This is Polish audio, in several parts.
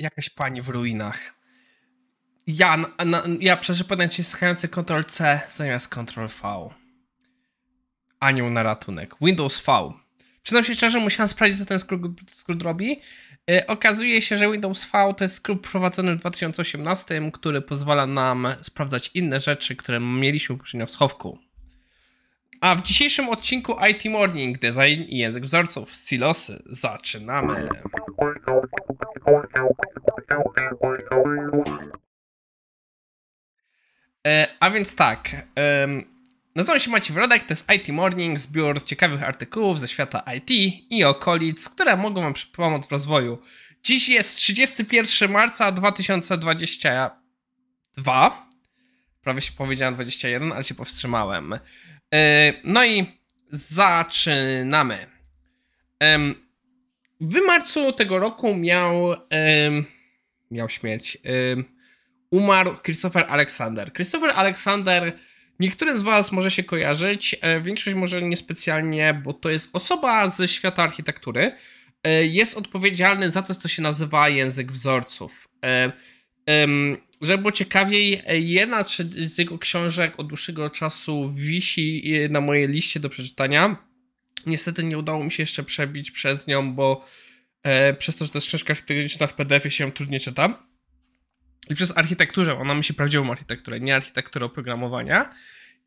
jakaś pani w ruinach. Ja, na, na, ja przeżę podjęcie schający Ctrl-C zamiast Ctrl-V. Anioł na ratunek. Windows V. Przyznam się szczerze, musiałem sprawdzić, co ten skrót, skrót robi. Y, okazuje się, że Windows V to jest skrót prowadzony w 2018, który pozwala nam sprawdzać inne rzeczy, które mieliśmy poprzednio w schowku. A w dzisiejszym odcinku IT Morning Design i język wzorców Silosy zaczynamy. E, a więc tak. E, nazywam się Maciej Wrodek, to jest IT Morning, zbiór ciekawych artykułów ze świata IT i okolic, które mogą Wam pomóc w rozwoju. Dziś jest 31 marca 2022. Prawie się powiedziałem 21, ale się powstrzymałem. E, no i zaczynamy. W marcu tego roku miał, um, miał śmierć. Um, umarł Christopher Alexander. Christopher Alexander, niektórym z Was może się kojarzyć, e, większość może niespecjalnie, bo to jest osoba ze świata architektury. E, jest odpowiedzialny za to, co się nazywa język wzorców. Um, żeby było ciekawiej, jedna z jego książek od dłuższego czasu wisi na mojej liście do przeczytania Niestety nie udało mi się jeszcze przebić przez nią, bo e, przez to, że to jest książka architektoniczna w PDF-ie się trudnie czyta. I przez architekturę, ona myśli prawdziwą architekturę, nie architekturę oprogramowania.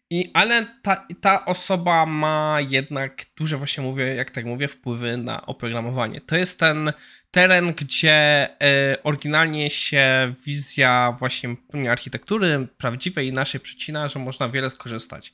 I, ale ta, ta osoba ma jednak duże, właśnie mówię, jak tak mówię, wpływy na oprogramowanie. To jest ten teren, gdzie e, oryginalnie się wizja właśnie architektury prawdziwej naszej przecina, że można wiele skorzystać.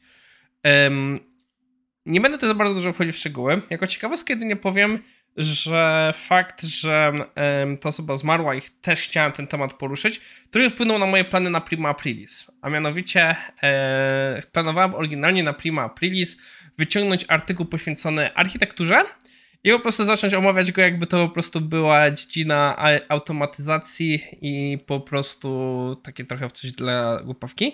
Nie będę tu za bardzo dużo wchodzić w szczegóły. Jako ciekawostkę jedynie powiem, że fakt, że um, ta osoba zmarła i też chciałem ten temat poruszyć, który wpłynął na moje plany na Prima Aprilis. A mianowicie e, planowałem oryginalnie na Prima Aprilis wyciągnąć artykuł poświęcony architekturze i po prostu zacząć omawiać go, jakby to po prostu była dziedzina automatyzacji i po prostu takie trochę w coś dla głupawki.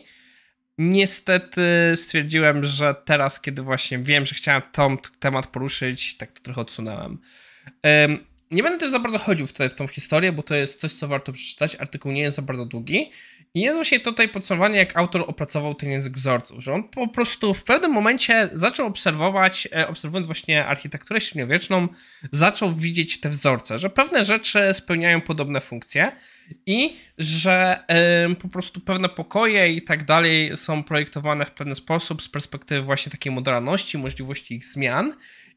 Niestety stwierdziłem, że teraz, kiedy właśnie wiem, że chciałem ten temat poruszyć, tak to trochę odsunąłem. Nie będę też za bardzo chodził w, te, w tą historię, bo to jest coś, co warto przeczytać. Artykuł nie jest za bardzo długi. I jest właśnie tutaj podsumowanie, jak autor opracował ten język wzorców, że on po prostu w pewnym momencie zaczął obserwować, e, obserwując właśnie architekturę średniowieczną, zaczął widzieć te wzorce, że pewne rzeczy spełniają podobne funkcje i że y, po prostu pewne pokoje i tak dalej są projektowane w pewien sposób z perspektywy właśnie takiej modalności, możliwości ich zmian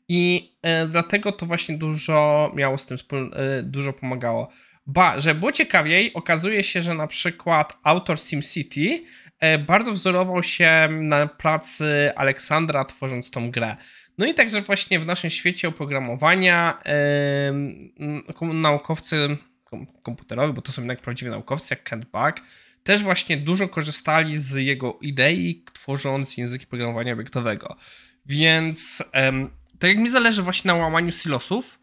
i y, dlatego to właśnie dużo miało z tym y, dużo pomagało. Ba, że było ciekawiej, okazuje się, że na przykład autor SimCity e, bardzo wzorował się na pracy Aleksandra tworząc tą grę. No i także właśnie w naszym świecie oprogramowania naukowcy komputerowy, bo to są jednak prawdziwi naukowcy, jak Kent Buck, też właśnie dużo korzystali z jego idei, tworząc języki programowania obiektowego. Więc em, tak jak mi zależy właśnie na łamaniu silosów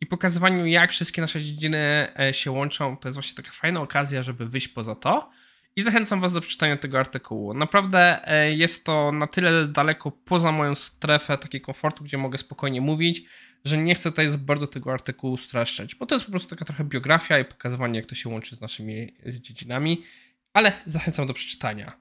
i pokazywaniu, jak wszystkie nasze dziedziny e, się łączą, to jest właśnie taka fajna okazja, żeby wyjść poza to i zachęcam Was do przeczytania tego artykułu. Naprawdę e, jest to na tyle daleko poza moją strefę takiego komfortu, gdzie mogę spokojnie mówić, że nie chcę tutaj bardzo tego artykułu streszczać, bo to jest po prostu taka trochę biografia i pokazywanie, jak to się łączy z naszymi e, dziedzinami, ale zachęcam do przeczytania.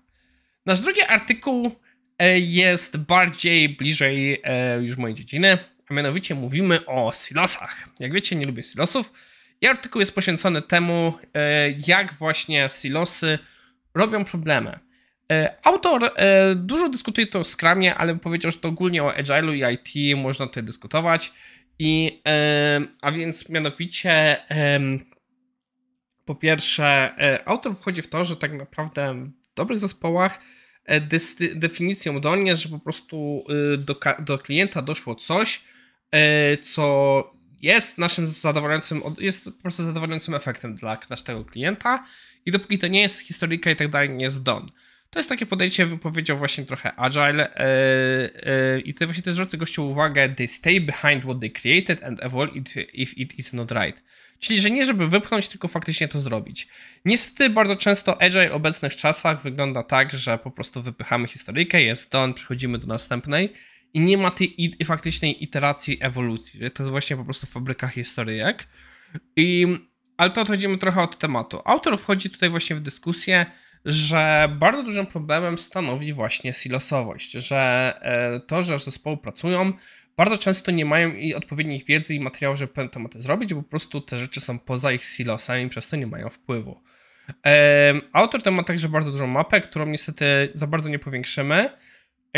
Nasz drugi artykuł e, jest bardziej bliżej już mojej dziedziny, a mianowicie mówimy o silosach. Jak wiecie, nie lubię silosów i artykuł jest poświęcony temu, jak właśnie silosy robią problemy. E, autor e, dużo dyskutuje to o Scrumie, ale powiedział, że to ogólnie o Agile'u i IT można tutaj dyskutować. I, e, a więc mianowicie po pierwsze, autor wchodzi w to, że tak naprawdę w dobrych zespołach definicją dolnie, że po prostu y, do, do klienta doszło coś, co jest naszym zadowalającym, jest po prostu zadowalającym efektem dla naszego klienta i dopóki to nie jest historyjka i tak dalej, nie jest done. To jest takie podejście, wypowiedział właśnie trochę Agile yy, yy, i tutaj właśnie też zwrócę gościu uwagę, they stay behind what they created and evolve it if it is not right. Czyli, że nie żeby wypchnąć, tylko faktycznie to zrobić. Niestety bardzo często Agile w obecnych czasach wygląda tak, że po prostu wypychamy historyjkę, jest done, przechodzimy do następnej i nie ma tej i, faktycznej iteracji ewolucji. Że to jest właśnie po prostu fabryka historyjek. I, ale to odchodzimy trochę od tematu. Autor wchodzi tutaj właśnie w dyskusję, że bardzo dużym problemem stanowi właśnie silosowość, że e, to, że zespoły pracują, bardzo często nie mają i odpowiednich wiedzy i materiałów, żeby pewne tematy zrobić, bo po prostu te rzeczy są poza ich silosami i przez to nie mają wpływu. E, autor ten ma także bardzo dużą mapę, którą niestety za bardzo nie powiększymy,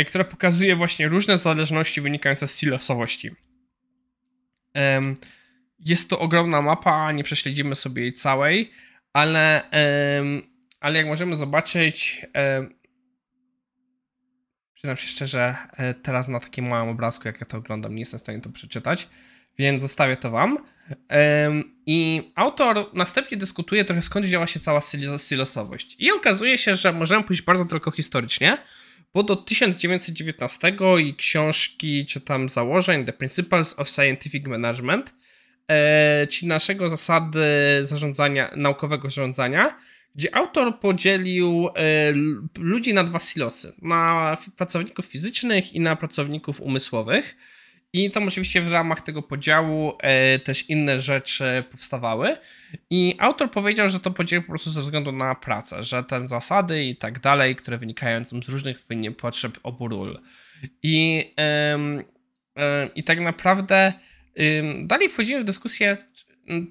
E, która pokazuje właśnie różne zależności wynikające z silosowości. Jest to ogromna mapa, nie prześledzimy sobie jej całej, ale, ale jak możemy zobaczyć, przyznam się szczerze, e, teraz na takim małym obrazku, jak ja to oglądam, nie jestem w stanie to przeczytać, więc zostawię to wam. I autor następnie dyskutuje trochę skąd działa się cała silosowość. I okazuje się, że możemy pójść bardzo tylko historycznie, bo do 1919 i książki czy tam założeń The Principles of Scientific Management, e, czyli naszego zasady zarządzania, naukowego zarządzania, gdzie autor podzielił e, ludzi na dwa silosy, na pracowników fizycznych i na pracowników umysłowych. I tam oczywiście w ramach tego podziału e, też inne rzeczy powstawały. I autor powiedział, że to podzielił po prostu ze względu na pracę, że te zasady i tak dalej, które wynikają z różnych potrzeb obu ról. I, e, e, i tak naprawdę dalej wchodzimy w dyskusję,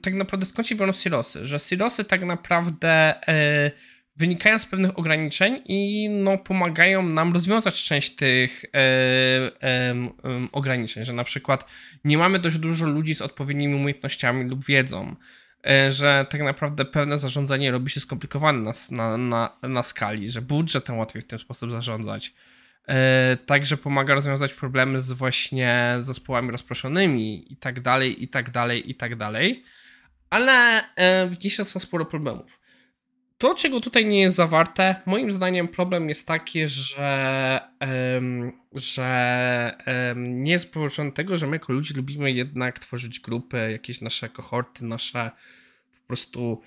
tak naprawdę skąd się biorą silosy, że silosy tak naprawdę e, wynikają z pewnych ograniczeń i no, pomagają nam rozwiązać część tych e, e, ograniczeń, że na przykład nie mamy dość dużo ludzi z odpowiednimi umiejętnościami lub wiedzą, e, że tak naprawdę pewne zarządzanie robi się skomplikowane na, na, na, na skali, że budżetem łatwiej w ten sposób zarządzać. E, także pomaga rozwiązać problemy z właśnie zespołami rozproszonymi i tak dalej, i tak dalej, i tak dalej. Ale e, w dzisiaj są sporo problemów to, czego tutaj nie jest zawarte, moim zdaniem problem jest taki, że, um, że um, nie jest poruszone tego, że my jako ludzie lubimy jednak tworzyć grupy, jakieś nasze kohorty, nasze po prostu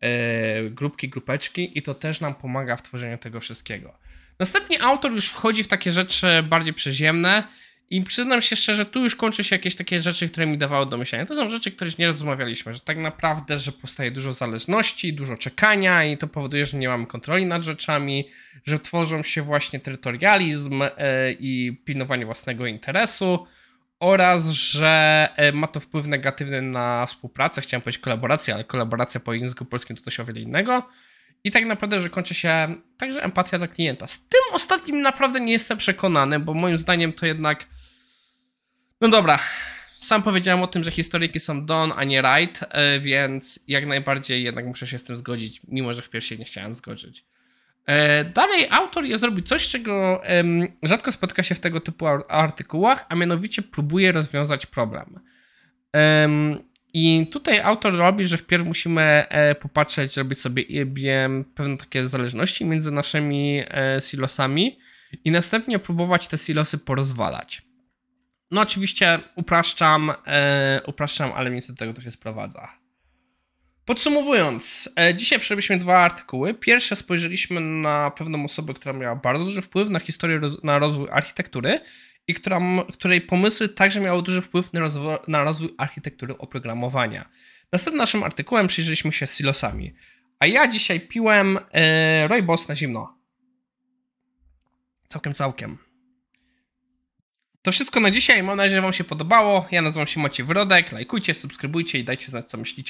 e, grupki, grupeczki i to też nam pomaga w tworzeniu tego wszystkiego. Następnie autor już wchodzi w takie rzeczy bardziej przyziemne, i przyznam się szczerze, tu już kończy się jakieś takie rzeczy, które mi dawały do myślenia. To są rzeczy, których nie rozmawialiśmy, że tak naprawdę, że powstaje dużo zależności, dużo czekania i to powoduje, że nie mamy kontroli nad rzeczami, że tworzą się właśnie terytorializm e, i pilnowanie własnego interesu oraz, że e, ma to wpływ negatywny na współpracę, chciałem powiedzieć kolaborację, ale kolaboracja po języku polskim to coś o wiele innego. I tak naprawdę, że kończy się także empatia dla klienta. Z tym ostatnim naprawdę nie jestem przekonany, bo moim zdaniem to jednak. No dobra, sam powiedziałem o tym, że historyki są Don, a nie Right, e, więc jak najbardziej jednak muszę się z tym zgodzić, mimo że w pierwszej nie chciałem zgodzić. E, dalej autor je zrobił coś, czego rzadko spotyka się w tego typu artykułach, a mianowicie próbuje rozwiązać problem. I tutaj autor robi, że wpierw musimy e, popatrzeć, zrobić sobie pewne takie zależności między naszymi e, silosami i następnie próbować te silosy porozwalać. No oczywiście upraszczam, e, upraszczam, ale nic do tego to się sprowadza. Podsumowując, dzisiaj przerobiliśmy dwa artykuły. Pierwsze spojrzeliśmy na pewną osobę, która miała bardzo duży wpływ na historię, na rozwój architektury i która, której pomysły także miały duży wpływ na rozwój, na rozwój architektury oprogramowania. Następnym naszym artykułem przyjrzeliśmy się silosami, a ja dzisiaj piłem e, rojbos na zimno. Całkiem, całkiem. To wszystko na dzisiaj. Mam nadzieję, że Wam się podobało. Ja nazywam się Maciej Wrodek. Lajkujcie, subskrybujcie i dajcie znać, co myślicie.